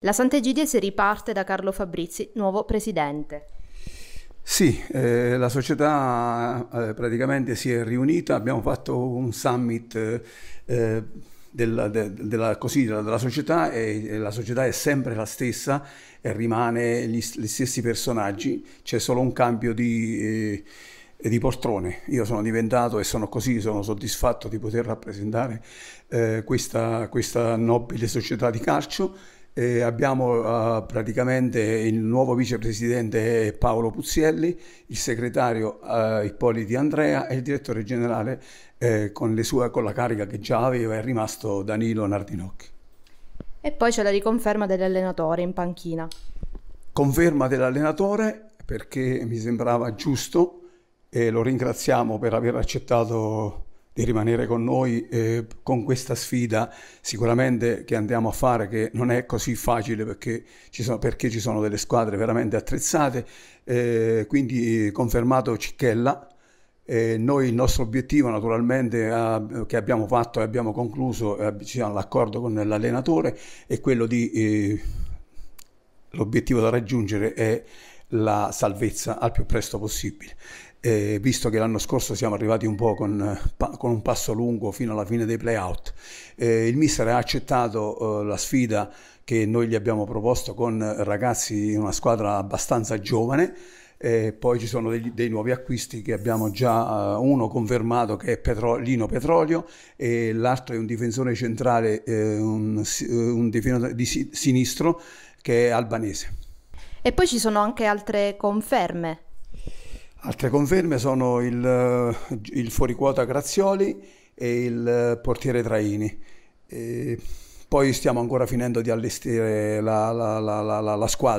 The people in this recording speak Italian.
La Sant'Egidia si riparte da Carlo Fabrizi, nuovo presidente. Sì, eh, la società eh, praticamente si è riunita, abbiamo fatto un summit eh, della, de, della, così, della, della, società e, e, la società è sempre la stessa e rimane gli, gli stessi personaggi, c'è solo un cambio di eh, di poltrone. Io sono diventato e sono così, sono soddisfatto di poter rappresentare eh, questa, questa nobile società di calcio eh, abbiamo eh, praticamente il nuovo vicepresidente Paolo Puzzielli, il segretario eh, Ippoliti Andrea e il direttore generale eh, con, sue, con, la carica che già aveva è rimasto Danilo Nardinocchi. E poi c'è la riconferma dell'allenatore in panchina. Conferma dell'allenatore perché mi sembrava giusto e lo ringraziamo per aver accettato di rimanere con noi eh, con questa sfida sicuramente che andiamo a fare che non è così facile perché ci sono, perché ci sono delle squadre veramente attrezzate eh, quindi confermato Cicchella eh, noi il nostro obiettivo naturalmente a, che abbiamo fatto e abbiamo concluso abbiamo eh, l'accordo con l'allenatore è quello di eh, l'obiettivo da raggiungere è la salvezza al più presto possibile. Eh, visto che l'anno scorso siamo arrivati un po' con, con, un passo lungo fino alla fine dei playout, eh, il mister ha accettato eh, la sfida che noi gli abbiamo proposto con ragazzi in una squadra abbastanza giovane. E poi ci sono dei, dei nuovi acquisti che abbiamo già uh, uno confermato che è Petro, Lino Petrolio e l'altro è un difensore centrale, eh, un, eh, un difensore di sinistro che è albanese. E poi ci sono anche altre conferme. Altre conferme sono il, eh, il fuoriquota Grazioli e il eh, portiere Traini. E poi stiamo ancora finendo di allestire la, la, la, la squadra.